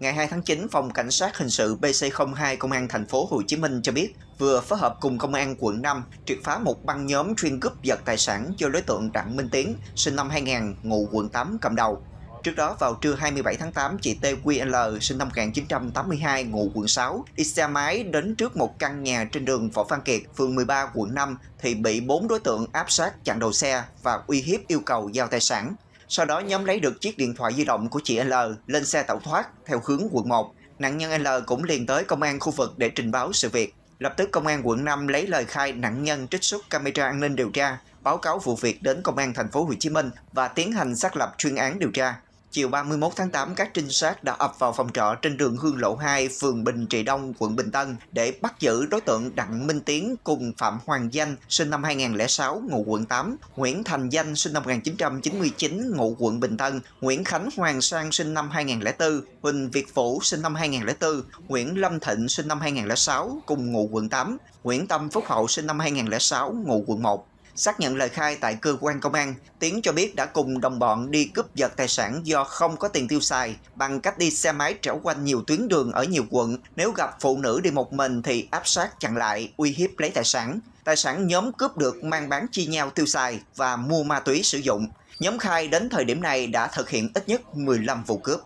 Ngày 2 tháng 9, Phòng Cảnh sát Hình sự PC02 Công an thành phố Hồ Chí Minh cho biết vừa phối hợp cùng Công an quận 5 triệt phá một băng nhóm chuyên cướp giật tài sản do đối tượng Đặng Minh Tiến, sinh năm 2000, ngụ quận 8 cầm đầu. Trước đó vào trưa 27 tháng 8, chị TQL sinh năm 1982 ngụ quận 6 đi xe máy đến trước một căn nhà trên đường Võ Văn Kiệt, phường 13 quận 5 thì bị bốn đối tượng áp sát chặn đầu xe và uy hiếp yêu cầu giao tài sản. Sau đó nhóm lấy được chiếc điện thoại di động của chị L lên xe tẩu thoát theo hướng quận 1. Nạn nhân L cũng liền tới công an khu vực để trình báo sự việc. Lập tức công an quận 5 lấy lời khai nạn nhân trích xuất camera an ninh điều tra, báo cáo vụ việc đến công an thành phố Hồ Chí Minh và tiến hành xác lập chuyên án điều tra. Chiều 31 tháng 8, các trinh sát đã ập vào phòng trọ trên đường Hương Lộ 2, phường Bình Trị Đông, quận Bình Tân để bắt giữ đối tượng Đặng Minh Tiến cùng Phạm Hoàng Danh, sinh năm 2006, ngụ quận 8, Nguyễn Thành Danh, sinh năm 1999, ngụ quận Bình Tân, Nguyễn Khánh Hoàng Sang, sinh năm 2004, Huỳnh Việt Vũ, sinh năm 2004, Nguyễn Lâm Thịnh, sinh năm 2006, cùng ngụ quận 8, Nguyễn Tâm Phúc Hậu, sinh năm 2006, ngụ quận 1. Xác nhận lời khai tại cơ quan công an, Tiến cho biết đã cùng đồng bọn đi cướp giật tài sản do không có tiền tiêu xài bằng cách đi xe máy trẻo quanh nhiều tuyến đường ở nhiều quận. Nếu gặp phụ nữ đi một mình thì áp sát chặn lại, uy hiếp lấy tài sản. Tài sản nhóm cướp được mang bán chia nhau tiêu xài và mua ma túy sử dụng. Nhóm khai đến thời điểm này đã thực hiện ít nhất 15 vụ cướp.